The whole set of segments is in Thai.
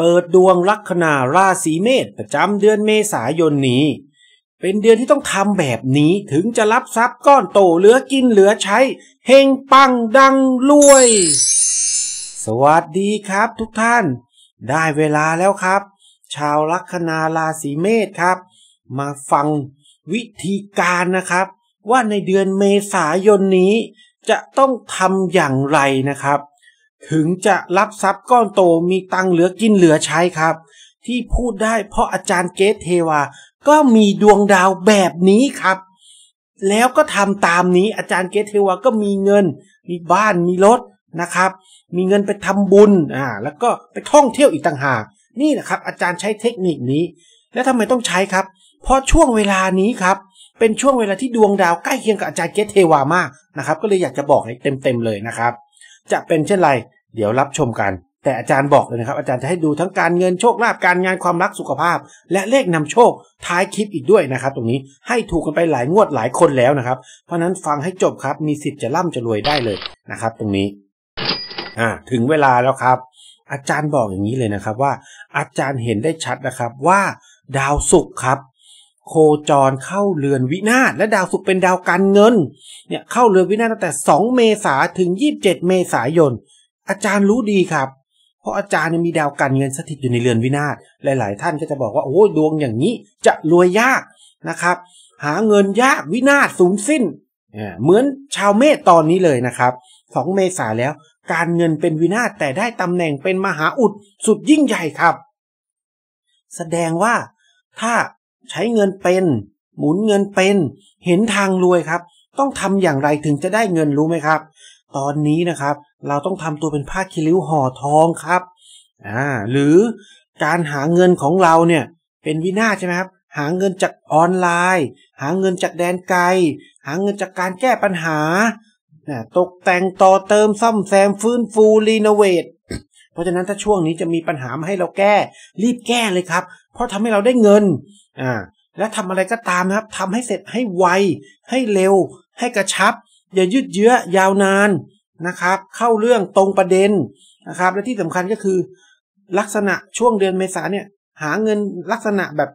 เปิดดวงลัคนาราศีเมษประจำเดือนเมษายนนี้ เป็นเดือนที่ต้องทำแบบนี้ถึงจะรับทรัพย์ก้อนโตเหลือกินเหลือใช้เฮงปังดังรวย สวัสดีครับทุกท่าน ได้เวลาแล้วครับ ชาวลัคนาราศีเมษครับ มาฟังวิธีการนะครับ ว่าในเดือนเมษายนนี้จะต้องทำอย่างไรนะครับถึงจะรับทรัพย์ก้อนโตมีตังเหลือกินเหลือใช้ครับ ที่พูดได้เพราะอาจารย์เกตเทวา ก็มีดวงดาวแบบนี้ครับ แล้วก็ทำตามนี้อาจารย์เกตเทวาก็มีเงินมีบ้านมีรถนะครับ มีเงินไปทำบุญอ่าแล้วก็ไปท่องเที่ยวอีกต่างหากนี่นะครับ อาจารย์ใช้เทคนิคนี้ แล้วทำไมต้องใช้ครับ เพราะช่วงเวลานี้ครับเป็นช่วงเวลาที่ดวงดาวใกล้เคียงกับอาจารย์เกตเทวามากนะครับก็เลยอยากจะบอกให้เต็มๆเลยนะครับ จะเป็นเช่นไรเดี๋ยวรับชมกัน แต่อาจารย์บอกเลยนะครับ อาจารย์จะให้ดูทั้งการเงิน โชคลาภ การงาน ความรัก สุขภาพ และเลขนำโชค ท้ายคลิปอีกด้วยนะครับ ตรงนี้ ให้ถูกกันไปหลายงวดหลายคนแล้วนะครับ เพราะนั้นฟังให้จบครับ มีสิทธิ์จะร่ำจะรวยได้เลยนะครับตรงนี้ อ่า ถึงเวลาแล้วครับ อาจารย์บอกอย่างนี้เลยนะครับว่า อาจารย์เห็นได้ชัดนะครับว่าดาวศุกร์ครับ โคจรเข้าเรือนวินาศ และดาวศุกร์เป็นดาวการเงิน เนี่ยเข้าเรือนวินาศตั้งแต่ 2 เมษาถึง 27 เมษายนอาจารย์รู้ดีครับ เพราะอาจารย์มีดาวการเงินสถิตอยู่ในเรือนวินาศ หลาย ๆ ท่านก็จะบอกว่าโอ้ดวงอย่างนี้จะรวยยากนะครับ หาเงินยากวินาศสูญสิ้น เหมือนชาวเมษตอนนี้เลยนะครับ สองเมษาแล้ว การเงินเป็นวินาศแต่ได้ตำแหน่งเป็นมหาอุดสุดยิ่งใหญ่ครับ แสดงว่าถ้าใช้เงินเป็น หมุนเงินเป็นเห็นทางรวยครับ ต้องทำอย่างไรถึงจะได้เงินรู้ไหมครับตอนนี้นะครับเราต้องทำตัวเป็นผ้าคีริ้วห่อทองครับอ่าหรือการหาเงินของเราเนี่ยเป็นวินาศใช่ไหมครับ หาเงินจากออนไลน์ หาเงินจากแดนไกลหาเงินจากการแก้ปัญหา ตกแต่งต่อเติมซ่อมแซมฟื้นฟูรีโนเวทเพราะฉะนั้นถ้าช่วงนี้จะมีปัญหามาให้เราแก้รีบแก้เลยครับ เพราะทำให้เราได้เงินอ่าและทำอะไรก็ตามนะครับ ทำให้เสร็จให้ไวให้เร็วให้กระชับอย่ายืดเยื้อยาวนานนะครับ เข้าเรื่องตรงประเด็นนะครับ และที่สำคัญก็คือ ลักษณะช่วงเดือนเมษาเนี่ย หาเงินลักษณะแบบ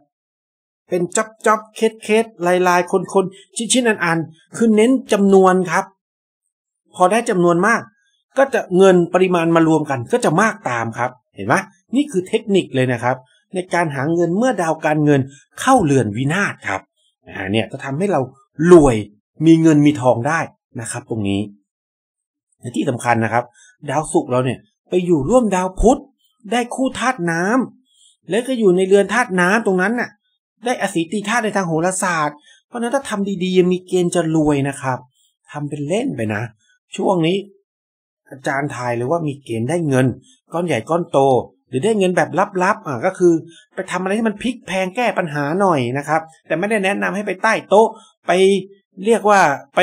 เป็นจ๊อบจ๊อบเคสเคสลายลายคนคนชิ้นชิ้นอันอัน คือเน้นจำนวนครับ พอได้จำนวนมาก ก็จะเงินปริมาณมารวมกันก็จะมากตามครับ เห็นไหมนี่คือเทคนิคเลยนะครับ ในการหาเงินเมื่อดาวการเงินเข้าเรือนวินาศครับอ่าเนี่ยจะทำให้เรารวยมีเงินมีทองได้นะครับตรงนี้และที่สำคัญนะครับ ดาวศุกร์เราเนี่ยไปอยู่ร่วมดาวพุธ ได้คู่ธาตุน้ำ แล้วก็อยู่ในเรือนธาตุน้ำตรงนั้นน่ะได้อสิติธาตุในทางโหราศาสตร์เพราะนั้นถ้าทำดีๆมีเกณฑ์จะรวยนะครับ ทำเป็นเล่นไปนะช่วงนี้ อาจารย์ทายเลยว่ามีเกณฑ์ได้เงิน ก้อนใหญ่ก้อนโต หรือได้เงินแบบลับๆอ่ะก็คือ ไปทำอะไรที่มันพลิกแพงแก้ปัญหาหน่อยนะครับ แต่ไม่ได้แนะนำให้ไปใต้โต๊ะไปเรียกว่าไป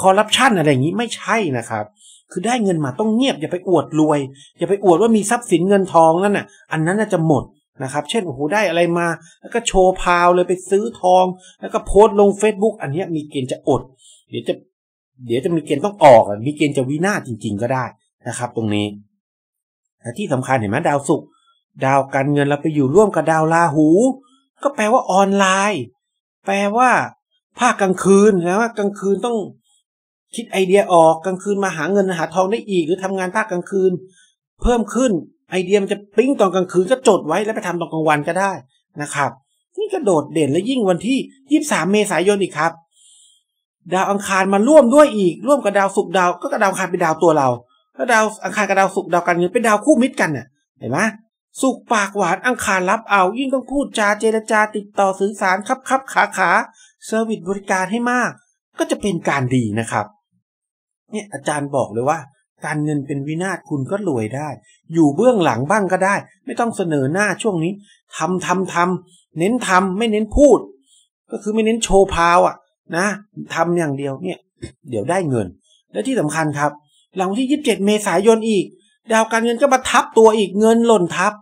คอร์รัปชันอะไรอย่างนี้ไม่ใช่นะครับ คือได้เงินมาต้องเงียบอย่าไปอวดรวยอย่าไปอวดว่ามีทรัพย์สินเงินทองนั่นน่ะอันนั้นน่าจะหมดนะครับ เช่นโอ้โหได้อะไรมา แล้วก็โชว์พาวเลยไปซื้อทอง แล้วก็โพสต์ลง Facebook อันนี้มีเกณฑ์จะอด เดี๋ยวจะ เดี๋ยวจะมีเกณฑ์ต้องออก มีเกณฑ์จะวินาศจริงๆ ก็ได้นะครับ ตรงนี้และที่สำคัญเห็นไหมดาวศุกร์ดาวการเงินเราไปอยู่ร่วมกับดาวราหู ก็แปลว่าออนไลน์ แปลว่าภาคกลางคืนแล้ว่ากลางคืนต้อง คิดไอเดียออกกลางคืนมาหาเงินหาทองได้อีกหรือทำงานภาคกลางคืน เพิ่มขึ้น ไอเดียมันจะปิ้งตอนกลางคืนก็จดไว้แล้วไปทำตอนกลางวันก็ได้นะครับนี่ก็โดดเด่นและยิ่งวันที่23เมษายนอีกครับ ดาวอังคารมาร่วมด้วย อีกร่วมกับดาวศุกร์ดาวก็กระดาวอังคารเป็นดาวตัวเราถ้าดาวอังคารกับดาวศุกร์ดาวกันเงินเป็นดาวคู่มิตรกันเน่ะเห็นไหมสุกปากหวานอังคารรับเอา ยิ่งต้องพูดจาเจรจาติดต่อสื่อสารครับครับขาขาเซอร์วิสบริการให้มาก ก็จะเป็นการดีนะครับเนี่ยอาจารย์บอกเลยว่า การเงินเป็นวินาศคุณก็รวยได้ อยู่เบื้องหลังบ้างก็ได้ ไม่ต้องเสนอหน้าช่วงนี้ทำทำทำเน้นทำไม่เน้นพูด ก็คือไม่เน้นโชว์พาวอะนะทำอย่างเดียวเนี่ย เดี๋ยวได้เงิน และที่สำคัญครับ หลังที่27เมษายนอีกดาวการเงินก็มาทับตัวอีกเงินหล่นทับ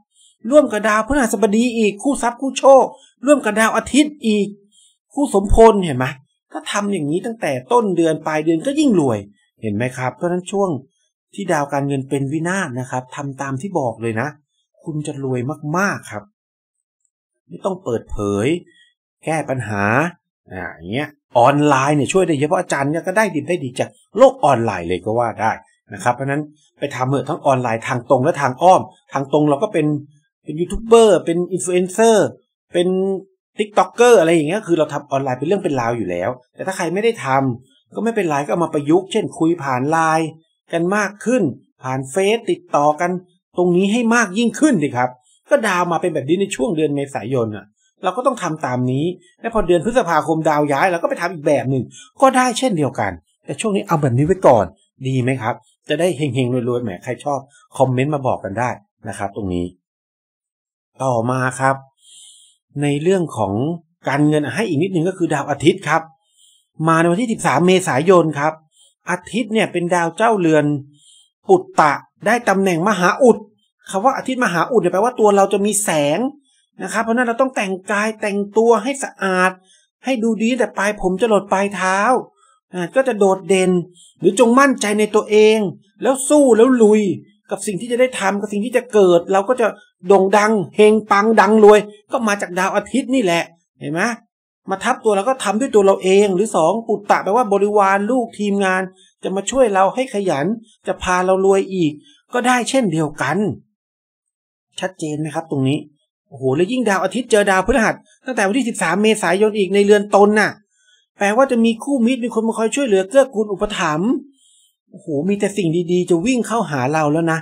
ร่วมกับดาวพฤหัสบดีอีกคู่ทรัพย์คู่โชคร่วมกับดาวอาทิตย์อีกครูสมพลเห็นไหมถ้าทำอย่างนี้ตั้งแต่ต้นเดือนปลาย เดือนก็ยิ่งรวยเห็นไหมครับ เพราะนั้นช่วงที่ดาวการเงินเป็นวินาศนะครับ ทำตามที่บอกเลยนะ คุณจะรวยมากๆครับไม่ต้องเปิดเผยแก้ปัญหาอ่ย่างเงี้ย ออนไลน์เนี่ยช่วยได้เยอะเพราะอาจารย์เนี่ยก็ได้ดีได้ดีจากโลกออนไลน์เลยก็ว่าได้นะครับเพราะนั้นไปทำเหอะทั้งออนไลน์ทางตรงและทางอ้อม ทางตรงเราก็เป็นเป็นยูทูบเบอร์เป็นอินฟลูเอนเซอร์ เป็นติ๊กต็อกเกอร์อะไรอย่างเงี้ยคือเราทำออนไลน์เป็นเรื่องเป็นราวอยู่แล้ว แต่ถ้าใครไม่ได้ทำ ก็ไม่เป็นไรก็เอามาประยุกต์ เช่นคุยผ่านไลน์กันมากขึ้นผ่านเฟซติดต่อกัน ตรงนี้ให้มากยิ่งขึ้นดิครับ ก็ดาวมาเป็นแบบนี้ในช่วงเดือนเมษายนอ่ะ เราก็ต้องทำตามนี้ และพอเดือนพฤษภาคมดาวย้ายเราก็ไปทำอีกแบบหนึ่งก็ได้เช่นเดียวกัน แต่ช่วงนี้เอาแบบนี้ไว้ก่อน ดีไหมครับ จะได้เฮงๆรวยๆแหมใครชอบคอมเมนต์มาบอกกันได้นะครับ ตรงนี้ ต่อมาครับในเรื่องของการเงินให้อีกนิดนึงก็คือดาวอาทิตย์ครับ มาในวันที่ 13 เมษายนครับอาทิตย์เนี่ยเป็นดาวเจ้าเรือน ปุตตะได้ตำแหน่งมหาอุดคำว่าอาทิตย์มหาอุดแปลว่าตัวเราจะมีแสงนะครับเพราะนั้นเราต้องแต่งกายแต่งตัวให้สะอาด ให้ดูดีแต่ปลายผมจะหลดปลายเท้าก็จะโดดเด่นหรือจงมั่นใจในตัวเอง แล้วสู้แล้วลุยกับสิ่งที่จะได้ทำกับสิ่งที่จะเกิดเราก็จะโด่งดัง เฮงปังดังรวย ก็มาจากดาวอาทิตย์นี่แหละ เห็นไหมมาทับตัวเราก็ทำด้วยตัวเราเอง หรือสองปุตตะแปลว่าบริวารลูกทีมงาน จะมาช่วยเราให้ขยัน จะพาเรารวยอีกก็ได้เช่นเดียวกัน ชัดเจนไหมครับตรงนี้ โอ้โห แล้วยิ่งดาวอาทิตย์เจอดาวพฤหัส ตั้งแต่วันที่ 13 เมษายนอีกในเรือนตนน่ะแปลว่าจะมีคู่มิตรมีคนมาคอยช่วยเหลือเกื้อกูลอุปถัมภ์โอ้โหมีแต่สิ่งดีๆ จะวิ่งเข้าหาเราแล้วนะ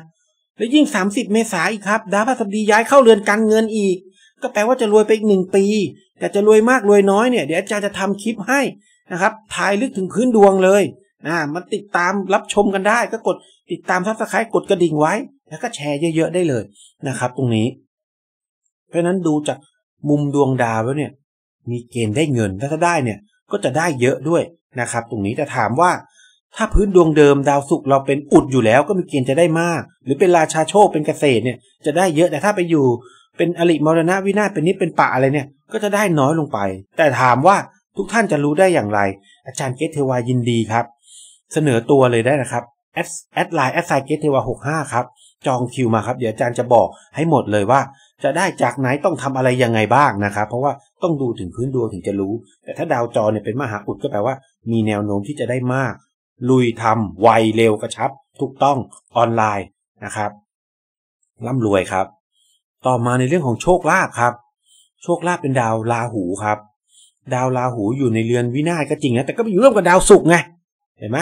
แล้วยิ่ง30เมษายนอีกครับ ดาวพฤหัสบดีย้ายเข้าเรือนการเงินอีก ก็แปลว่าจะรวยไปอีกหนึ่งปี แต่จะรวยมากรวยน้อยเนี่ย เดี๋ยวอาจารย์จะทำคลิปให้นะครับทายลึกถึงพื้นดวงเลยนะมาติดตามรับชมกันได้ก็กดติดตามซับสไครต์กดกระดิ่งไว้ แล้วก็แชร์เยอะๆได้เลยนะครับตรงนี้ เพราะนั้นดูจากมุมดวงดาวแล้วเนี่ย มีเกณฑ์ได้เงินถ้าได้เนี่ยก็จะได้เยอะด้วยนะครับ ตรงนี้แต่ถามว่าถ้าพื้นดวงเดิมดาวศุกร์เราเป็นอุดอยู่แล้วก็มีเกณฑ์จะได้มาก หรือเป็นราชาโชคเป็นเกษตรเนี่ย จะได้เยอะ แต่ถ้าไปอยู่ เป็นอริมรณะวินาศเป็นนิพเป็นปะอะไรเนี่ยก็จะได้น้อยลงไป แต่ถามว่าทุกท่านจะรู้ได้อย่างไร อาจารย์เกตเทวายินดีครับ เสนอตัวเลยได้นะครับแอดไลน์แอดไซเกตเทวาหกห้าครับจองคิวมาครับ เดี๋ยวอาจารย์จะบอกให้หมดเลยว่า จะได้จากไหนต้องทำอะไรยังไงบ้างนะครับเพราะว่าต้องดูถึงพื้นดวงถึงจะรู้ แต่ถ้าดาวจอเนี่ยเป็นมหาอุดก็แปลว่า มีแนวโน้มที่จะได้มากลุยทำไวเร็วกระชับ ถูกต้องออนไลน์นะครับร่ำรวยครับ ต่อมาในเรื่องของโชคลาภครับ โชคลาภเป็นดาวราหูครับ ดาวราหูอยู่ในเรือนวินาศก็ จริงนะแต่ก็ไปอยู่ร่วมกับดาวศุกร์ไงเห็นไหม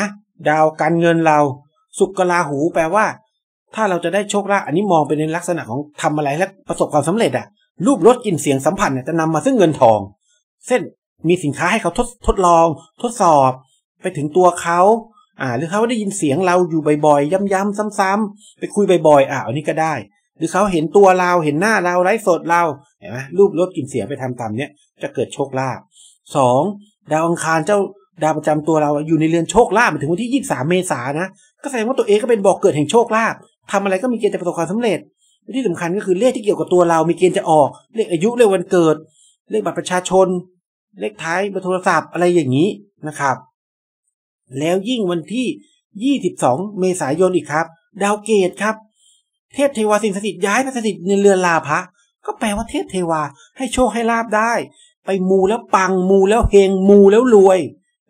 ดาวการ เงินเราศุกร์กับราหู แปลว่า ถ้าเราจะได้โชคลาภอันนี้มองเป็นในลักษณะของทำอะไรและประสบความสำเร็จอะรูปรสกลิ่นเสียงสัมผัสเนี่ยจะนำมาซึ่งเงินทอง เส้นมีสินค้าให้เขาทดทดลองทดสอบไปถึงตัวเขาอ่า หรือเขาได้ยินเสียงเราอยู่บ่อยๆย้ำๆ ซ้ำๆ ไปคุยบ่อยๆ อ่า อันนี้ก็ได้ หรือเขาเห็นตัวเรา เห็นหน้าเราไร้สดเรา เห็นไหมรูปรถกลิ่นเสียงไปทำตามเนี้ย จะเกิดโชคลาภสอง ดาวอังคารเจ้าดาวประจำตัวเราอยู่ในเรือนโชคลาภถึงวันที่ยี่สามเมษานะ ก็แสดงว่าตัวเองก็เป็นบอกเกิดแห่งโชคลาภทำอะไรก็มีเกณฑ์จะประสบความสำเร็จ ที่สำคัญก็คือเลขที่เกี่ยวกับตัวเรามีเกณฑ์จะออก เลขอายุ เลขวันเกิด เลขบัตรประชาชน เลขท้ายบัตรโทรศัพท์อะไรอย่างนี้นะครับแล้วยิ่งวันที่ 22 เมษายนอีกครับ ดาวเกตครับ เทพเทวาสิงสถิตย้ายไปสถิตในเรือนลาภะก็แปลว่าเทพเทวาให้โชคให้ลาบได้ ไปมูแล้วปังมูแล้วเฮงมูแล้วรวย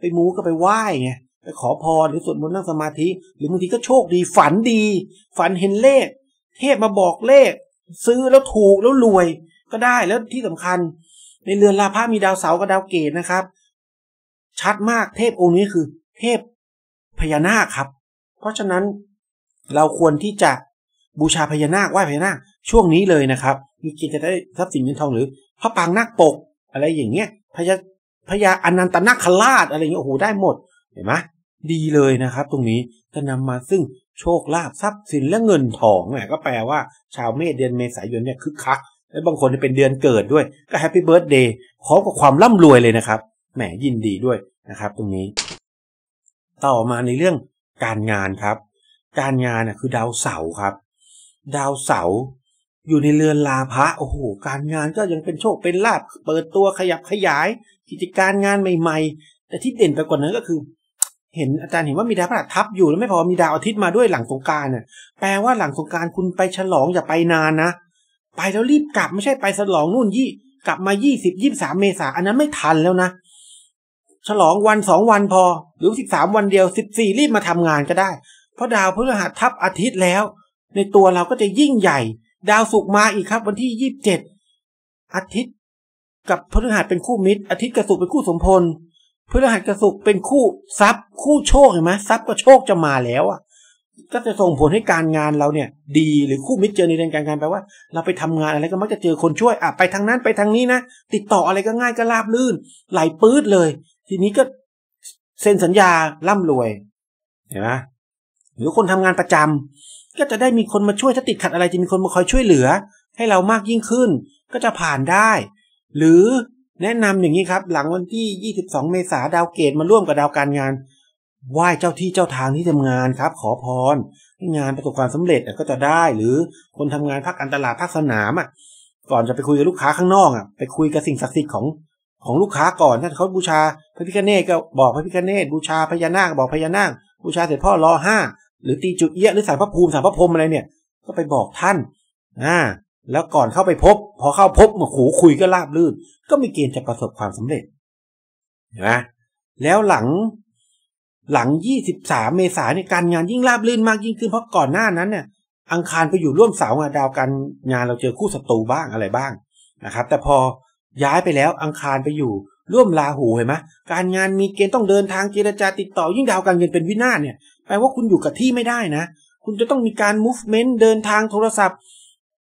ไปมูก็ไปไหว้ไงไปขอพรหรือสวดมนต์นั่งสมาธิ หรือบางทีก็โชคดีฝันดี ฝันเห็นเลข เทพมาบอกเลข ซื้อแล้วถูกแล้วรวย ก็ได้แล้วที่สำคัญ ในเรือนลาภามีดาวเสาร์กับดาวเกตนะครับ ชัดมากเทพองค์นี้คือเทพ พญานาคครับ เพราะฉะนั้นเราควรที่จะบูชาพญานาคไหว้พญานาคช่วงนี้เลยนะครับ มีกินจะได้ทรัพย์สินเงินทองหรือพระปางนาคปก อะไรอย่างเงี้ย พญาพญาอนันตนาคราชอะไรเงี้ย โอ้โห ได้หมด เห็นไหมดีเลยนะครับ ตรงนี้จะนำมาซึ่งโชคลาภทรัพย์สินและเงินทองแหมก็แปลว่า ชาวเมษเดือนเมษายนเนี่ยคึกคัก และบางคนเป็นเดือนเกิดด้วยก็แฮปปี้เบิร์ดเดย์ขอกับความร่ำรวยเลยนะครับ แหมยินดีด้วยนะครับ ตรงนี้ต่อมาในเรื่องการงานครับ การงานน่ะ คือดาวเสาร์ครับ ดาวเสาร์อยู่ในเรือนลาพระโอ้โห การงานก็ยังเป็นโชคเป็นลาบเปิดตัวขยับขยายกิจการงานใหม่ๆ แต่ที่เด่นไปกว่านั้นก็คือ เห็นอาจารย์เห็นว่ามีดาวพระทับอยู่แล้วไม่พอมีดาวอาทิตย์มาด้วยหลังสงการเนี่ยแปลว่าหลังสงการคุณไปฉลองอย่าไปนานนะไปแล้วรีบกลับไม่ใช่ไปฉลองนู่นยี่ กลับมายี่สิบยี่สามเมษาอันนั้นไม่ทันแล้วนะฉลองวันสองวันพอ หรือสิบสามวันเดียวสิบสี่รีบมาทำงานก็ได้ เพราะดาวพฤหัสทับอาทิตย์แล้ว ในตัวเราก็จะยิ่งใหญ่ ดาวศุกร์มาอีกครับวันที่ยี่สิบเจ็ดอาทิตย์ กับพฤหัสเป็นคู่มิตร อาทิตย์กับศุกร์เป็นคู่สมพลพฤหัสกับศุกร์เป็นคู่ทรัพย์คู่โชคเห็นไหมทรัพย์กับโชคจะมาแล้วอ่ะก็จะส่งผลให้การงานเราเนี่ย ดีหรือคู่มิตรเจอในเรื่องการงานแปลว่า เราไปทำงานอะไรก็มักจะเจอคนช่วยอ่ะไปทางนั้นไปทางนี้นะติดต่ออะไรก็ง่ายก็ราบลื่น ไหลปื๊ดเลยทีนี้ก็เซ็นสัญญาร่ำรวยเห็นไหมหรือคนทำงานประจำ ก็จะได้มีคนมาช่วยถ้าติดขัดอะไรจะมีคนมาคอยช่วยเหลือ ให้เรามากยิ่งขึ้นก็จะผ่านได้ หรือแนะนำอย่างนี้ครับ หลังวันที่22เมษาดาวเกตมาร่วมกับดาวการงาน ไหว้เจ้าที่เจ้าทางที่ทำงานครับ ขอพรให้งานประสบความสำเร็จก็จะได้หรือคนทำงานภาคการตลาดภาคสนามอ่ะ ก่อนจะไปคุยกับลูกค้าข้างนอกอ่ะไปคุยกับสิ่งศักดิ์สิทธิ์ของของลูกค้าก่อนถ้าเขาบูชาพระพิฆเนศก็บอกพระพิฆเนศบูชาพญานาคบอกพญานาคบูชาเสร็จพ่อรอห้าหรือตีจุดเอี้ยหรือสารพระภูมิสารพระพรมอะไรเนี่ย ก็ไปบอกท่านอ่าแล้วก่อนเข้าไปพบ พอเข้าพบมาขูคุยก็ราบลื่น ก็มีเกณฑ์จะประสบความสำเร็จเห็นไหมแล้วหลัง หลัง 23 เมษายนเนี่ยการงานยิ่งราบลื่นมากยิ่งขึ้นเพราะก่อนหน้านั้นเนี่ย อังคารไปอยู่ร่วมเสาดาวการงาน เราเจอคู่ศัตรูบ้างอะไรบ้างนะครับ แต่พอย้ายไปแล้วอังคารไปอยู่ ร่วมลาหูเห็นไหมการงานมีเกณฑ์ต้องเดินทางเจรจาติดต่อยิ่งดาวการเงินเป็นวินาศเนี่ยแปลว่าคุณอยู่กับที่ไม่ได้นะ คุณจะต้องมีการ movement เดินทางโทรศัพท์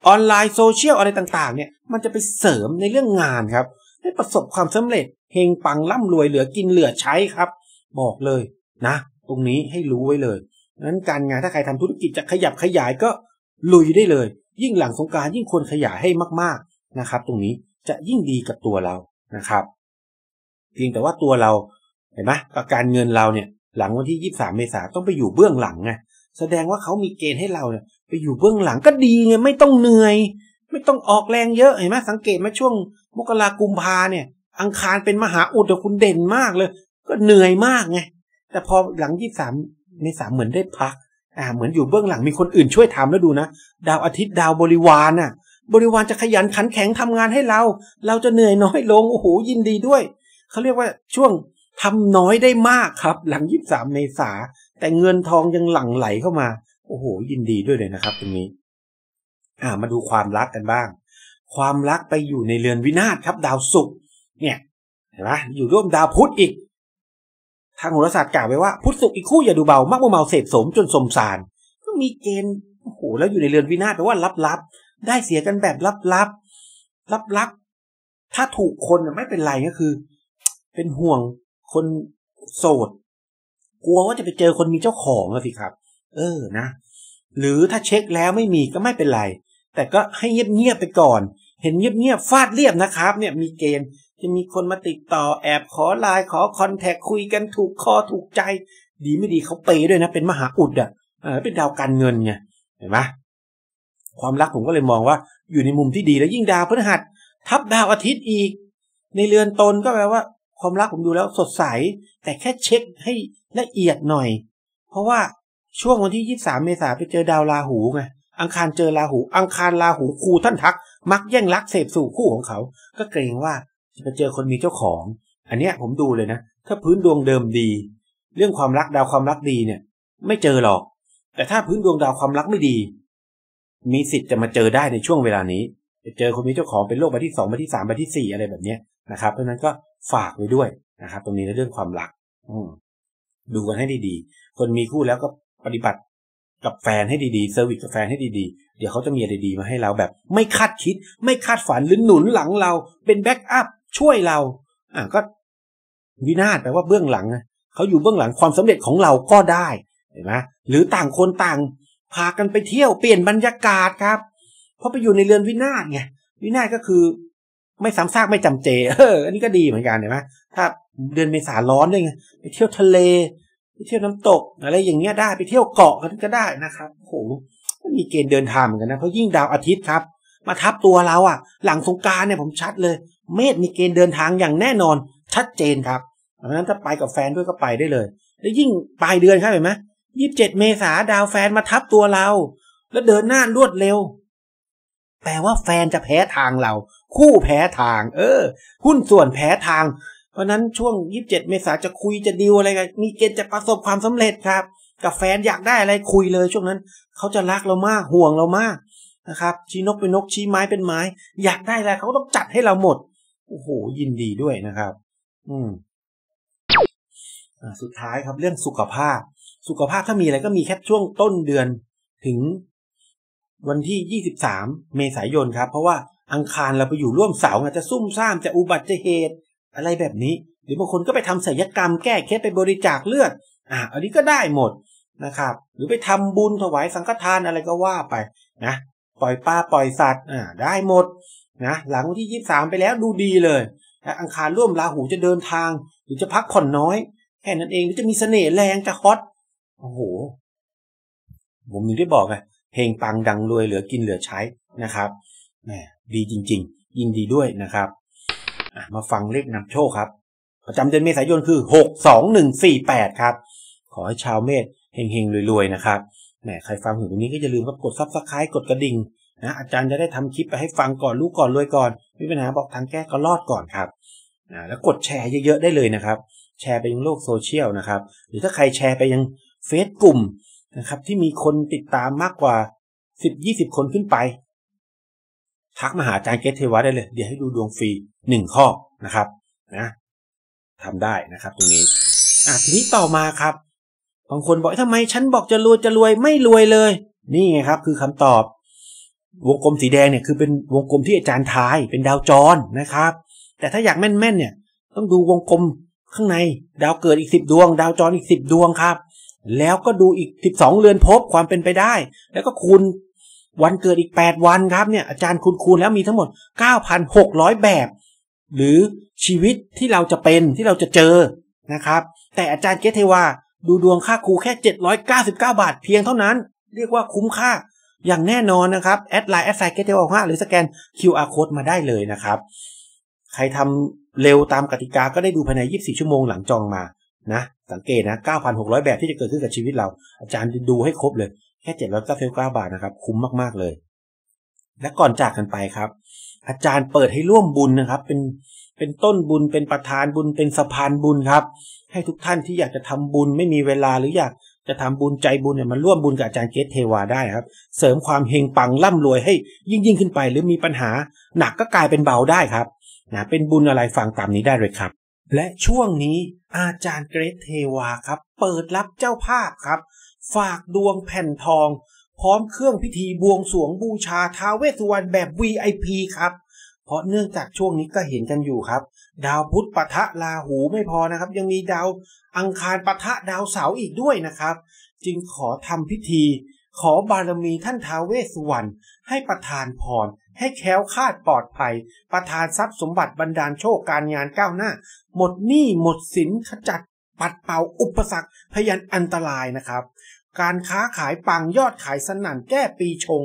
ออนไลน์ โซเชียล อะไรต่าง ๆเนี่ย มันจะไปเสริมในเรื่องงานครับ ให้ประสบความสำเร็จเฮงปังร่ำรวยเหลือกินเหลือใช้ครับ บอกเลยนะ ตรงนี้ให้รู้ไว้เลยนั้นการงานถ้าใครทำธุรกิจจะขยับขยายก็ลุยได้เลย ยิ่งหลังสงการยิ่งควรขยายให้มาก ๆนะครับ ตรงนี้จะยิ่งดีกับตัวเรานะครับเพียงแต่ว่าตัวเราเห็นไหมการเงินเราเนี่ย หลังวันที่23เมษาต้องไปอยู่เบื้องหลังไงแสดงว่าเขามีเกณฑ์ให้เราเนี่ย ไปอยู่เบื้องหลังก็ดีไงไม่ต้องเหนื่อย ไม่ต้องออกแรงเยอะเห็นไหมสังเกตมาช่วงมกรากุมภาเนี่ย อังคารเป็นมหาอุดตคุณเด่นมากเลย ก็เหนื่อยมากไงแต่พอหลัง23เมษาเหมือนได้พัก อ่า เหมือนอยู่เบื้องหลังมีคนอื่นช่วยทำแล้วดูนะดาวอาทิตย์ดาวบริวารน่ะบริวารจะขยันขันแข็งทำงานให้เรา เราจะเหนื่อยน้อยลง โอ้โห ยินดีด้วย เขาเรียกว่า ช่วงทำน้อยได้มากครับ หลังยี่สามเมษา แต่เงินทองยังหลั่งไหลเข้ามา โอ้โห ยินดีด้วยเลยนะครับ ตรงนี้ อ่ามาดูความรักกันบ้าง ความรักไปอยู่ในเรือนวินาศครับ ดาวศุกร์ เนี่ยเห็นไหมอยู่ร่วมดาวพุธอีก ทางโหราศาสตร์กล่าวไว้ว่าพุธศุกร์อีกคู่อย่าดูเบามากมัวเมาเสพสมจนสมสารก็มีเกณฑ์ โอ้โห แล้วอยู่ในเรือนวินาศแปลว่าลับได้เสียกันแบบลับๆ ลับๆ ถ้าถูกคนน่ไม่เป็นไรก็คือ เป็นห่วงคนโสดกลัวว่าจะไปเจอคนมีเจ้าของอะสิครับ เออ นะ หรือถ้าเช็คแล้วไม่มีก็ไม่เป็นไร แต่ก็ให้เงียบๆไปก่อน เห็นเงียบๆฟาดเรียบนะครับ เนี่ย มีเกณฑ์จะมีคนมาติดต่อแอบขอไลน์ขอคอนแทคคุยกันถูกคอถูกใจ ดีไม่ดีเขาเปย์ด้วยนะเป็นมหาอุดอะเออเป็นดาวการเงินไงเห็นไหมความรักผมก็เลยมองว่าอยู่ในมุมที่ดีแล้วยิ่งดาวพฤหัสทับดาวอาทิตย์อีก ในเรือนตนก็แปลว่า ความรักผมดูแล้วสดใส แต่แค่เช็คให้ละเอียดหน่อย เพราะว่าช่วงวันที่ 23 เมษาไปเจอดาวราหูไง อังคารเจอราหู อังคารราหูครูท่านทัก มักแย่งรักเสพสู่คู่ของเขา ก็เกรงว่าจะไปเจอคนมีเจ้าของ อันนี้ผมดูเลยนะถ้าพื้นดวงเดิมดี เรื่องความรักดาวความรักดีเนี่ย ไม่เจอหรอก แต่ถ้าพื้นดวงดาวความรักไม่ดีมีสิทธิ์จะมาเจอได้ในช่วงเวลานี้จะเจอคนมีเจ้าของเป็นโรคใบที่สองใบที่สามใบที่สี่อะไรแบบเนี้ยนะครับเพราะนั้นก็ฝากไว้ด้วยนะครับตรงนี้ในเรื่องความรักอดูกันให้ดีๆ คนมีคู่แล้วก็ปฏิบัติกับแฟนให้ดีๆเซอร์วิสกับแฟนให้ดีๆเดี๋ยวเขาจะมีอะไรดีมาให้เราแบบไม่คาดคิด ไม่คาดฝันหรือหนุนหลังเราเป็นแบ็กอัพช่วยเรา อ่าก็วินาศแปลว่าเบื้องหลังเขาอยู่เบื้องหลังความสำเร็จของเราก็ได้เห็นไหมหรือต่างคนต่างพากันไปเที่ยวเปลี่ยนบรรยากาศครับ เพราะไปอยู่ในเรือนวินาศไงวินาศก็คือ ไม่ซ้ำซากไม่จำเจ เออ อันนี้ก็ดีเหมือนกันเห็นไหมถ้าเดือนเมษาร้อนด้วยไงไปเที่ยวทะเลไปเที่ยวน้ำตกอะไรอย่างเงี้ยได้ ไปเที่ยวเกาะกันก็ได้นะครับโหมันมีเกณฑ์เดินทางเหมือนกันนะเพราะยิ่งดาวอาทิตย์ครับ มาทับตัวเราอ่ะ หลังสงการเนี่ยผมชัดเลย เมษมีเกณฑ์เดินทางอย่างแน่นอนชัดเจนครับเพราะฉะนั้นถ้าไปกับแฟนด้วยก็ไปได้เลยแล้วยิ่งปลายเดือนครับเห็นไหมยี่สิบเจ็ดเมษาดาวแฟนมาทับตัวเรา แล้วเดินหน้ารวดเร็ว แปลว่าแฟนจะแพ้ทางเรา คู่แพ้ทาง เออหุ้นส่วนแพ้ทาง เพราะนั้นช่วงยี่สิบเจ็ดเมษาจะคุยจะดีลอะไรกันมีเกณฑ์จะประสบความสำเร็จครับ กับแฟนอยากได้อะไรคุยเลย ช่วงนั้น เขาจะรักเรามากห่วงเรามาก นะครับ ชี้นกเป็นนกชี้ไม้เป็นไม้ อยากได้อะไรเขาต้องจัดให้เราหมดโอ้โห ยินดีด้วยนะครับ อืมสุดท้ายครับเรื่องสุขภาพสุขภาพถ้ามีอะไรก็มีแค่ช่วงต้นเดือน ถึง วันที่ 23 เมษายนครับ เพราะว่าอังคารเราไปอยู่ร่วมเสาอาจจะซุ่มซ่ามจะอุบัติเหตุ อะไรแบบนี้ หรือบางคนก็ไปทำศัลยกรรมแก้เคสไปบริจาคเลือด อ่ะอันนี้ก็ได้หมดนะครับ หรือไปทำบุญถวายสังฆทานอะไรก็ว่าไปนะปล่อยปลาปล่อยสัตว์อ่าได้หมดนะหลังวันที่ 23 ไปแล้วดูดีเลยอังคารร่วมราหูจะเดินทางหรือจะพักผ่อนน้อย แค่นั้นเองหรือจะมีเสน่ห์แรงจะฮอตโอ้โห ผมถึงได้บอกไงเพลงปังดังรวยเหลือกินเหลือใช้นะครับแมดีจริงๆ ยินดีด้วยนะครับ มาฟังเลขนำโชคครับ ประจำเดือนเมษายนคือหกสองหนึ่งสี่แปดครับ ขอให้ชาวเมษเฮงๆรวยๆนะครับแหมใครฟังถึงตรงนี้ก็อย่าลืมกดซับสไครต์กดกระดิ่งนะ อาจารย์จะได้ทำคลิปไปให้ฟังก่อน รู้ก่อนรวยก่อนไม่ีปัญหาบอกทางแก้ก็รอดก่อนครับนะแล้วกดแชร์เยอะๆ ได้เลยนะครับ แชร์ไปยังโลกโซเชียลนะครับ หรือถ้าใครแชร์ไปยังเฟซกลุ่มนะครับที่มีคนติดตามมากกว่าสิบยี่สิบคนขึ้นไปทักมาหาอาจารย์เกตเทวะได้เลย เดี๋ยวให้ดูดวงฟรีหนึ่งข้อนะครับนะทำได้นะครับ ตรงนี้ อ่ะทีนี้ต่อมาครับ บางคนบอกทำไมฉันบอกจะรวย จะรวยไม่รวยเลย นี่ไงครับ คือคำตอบ วงกลมสีแดงเนี่ยคือเป็นวงกลมที่อาจารย์ทาย เป็นดาวจรนะครับ แต่ถ้าอยากแม่นๆเนี่ย ต้องดูวงกลมข้างในดาวเกิดอีกสิบดวง ดาวจรอีกสิบดวงครับแล้วก็ดูอีก 12 เรือนพบความเป็นไปได้ แล้วก็คูณวันเกิดอีก 8 วันครับ เนี่ยอาจารย์คูณคูณแล้วมีทั้งหมด 9,600 แบบ หรือชีวิตที่เราจะเป็นที่เราจะเจอ นะครับ แต่อาจารย์เกตเทวาดูดวงค่าครูแค่ 799 บาท เพียงเท่านั้น เรียกว่าคุ้มค่าอย่างแน่นอนนะครับ แอดไลน์แอดไซเกตเทวาหรือสแกน QR code มาได้เลยนะครับ ใครทำเร็วตามกติกาก็ได้ดูภายใน 24 ชั่วโมงหลังจองมานะสังเกตนะ 9,600 แบบที่จะเกิดขึ้นกับชีวิตเรา อาจารย์ดูให้ครบเลย แค่ 799บาทนะครับคุ้มมากๆเลย และก่อนจากกันไปครับ อาจารย์เปิดให้ร่วมบุญนะครับ เป็นเป็นต้นบุญเป็นประธานบุญเป็นสะพานบุญครับ ให้ทุกท่านที่อยากจะทำบุญไม่มีเวลาหรืออยากจะทำบุญใจบุญเนี่ยมาร่วมบุญกับอาจารย์เกตเทวาได้ครับเสริมความเฮงปังร่ำรวยให้ยิ่งยิ่งขึ้นไป หรือมีปัญหา หนักก็กลายเป็นเบาได้ครับนะเป็นบุญอะไรฟังตามนี้ได้เลยครับและช่วงนี้อาจารย์เกรทเทวาครับเปิดรับเจ้าภาพครับ ฝากดวงแผ่นทองพร้อมเครื่องพิธีบวงสวงบูชาท้าเวสุวรรณแบบ VIP ครับเพราะเนื่องจากช่วงนี้ก็เห็นกันอยู่ครับ ดาวพุธปะทะลาหูไม่พอนะครับ ยังมีดาวอังคารปะทะดาวเสาร์อีกด้วยนะครับ จึงขอทำพิธี ขอบารมีท่านท้าเวสวรรณให้ประทานพรให้แคล้วคลาดปลอดภัย ประทานทรัพย์สมบัติบรรดาลโชคการงานก้าวหน้า หมดหนี้หมดสินขจัด ปัดเป่าอุปสรรค พยันอันตรายนะครับ การค้าขายปังยอดขายสนั่นแก้ปีชง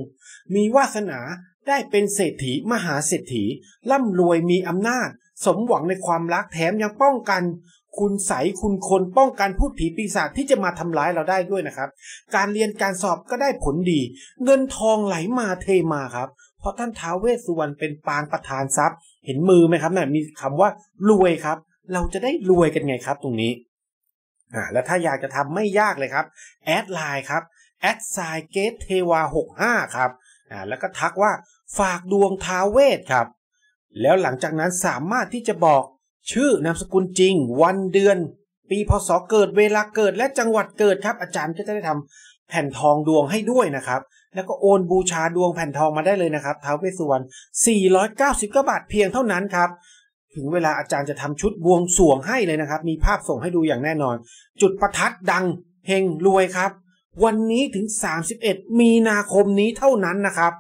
มีวาสนาได้เป็นเศรษฐีมหาเศรษฐีร่ำรวยมีอำนาจ สมหวังในความรักแถมยังป้องกัน คุณใสคุณคนป้องกันพูดผีปีศาจที่จะมาทำร้ายเราได้ด้วยนะครับ การเรียนการสอบก็ได้ผลดี เงินทองไหลมาเทมาครับพราะท่านท้าวเวสสุวรรณเป็นปางประธานทรัพย์ เห็นมือไหมครับนะ่ะมีคำว่ารวยครับ เราจะได้รวยกันไงครับตรงนี้อ่าแล้วถ้าอยากจะทำไม่ยากเลยครับแอดไลน์ครับแอดไซเกตเทวาหกห้าครับอ่าแล้วก็ทักว่าฝากดวงท้าวเวสครับ แล้วหลังจากนั้นสามารถที่จะบอกชื่อนามสกุลจริงวันเดือน ปีพศเกิดเวลาเกิดและจังหวัดเกิดครับอาจารย์ก็จะได้ทำแผ่นทองดวงให้ด้วยนะครับ แล้วก็โอนบูชาดวงแผ่นทองมาได้เลยนะครับท้าวเวสสุวรรณ4 9กบาทเพียงเท่านั้นครับ ถึงเวลาอาจารย์จะทำชุดบวงสวงให้เลยนะครับ มีภาพส่งให้ดูอย่างแน่นอน จุดประทัดดังเฮงรวยครับ วันนี้ถึง 31 มีนาคมนี้เท่านั้นนะครับ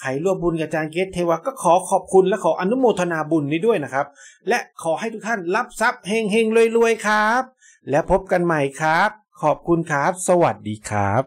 ใครร่วมบุญกับอาจารย์เกตเทวะก็ขอขอบคุณและขออนุโมทนาบุญนี้ด้วยนะครับ และขอให้ทุกท่านรับทรัพย์เฮงเฮงรวยรวยครับ และพบกันใหม่ครับ ขอบคุณครับ สวัสดีครับ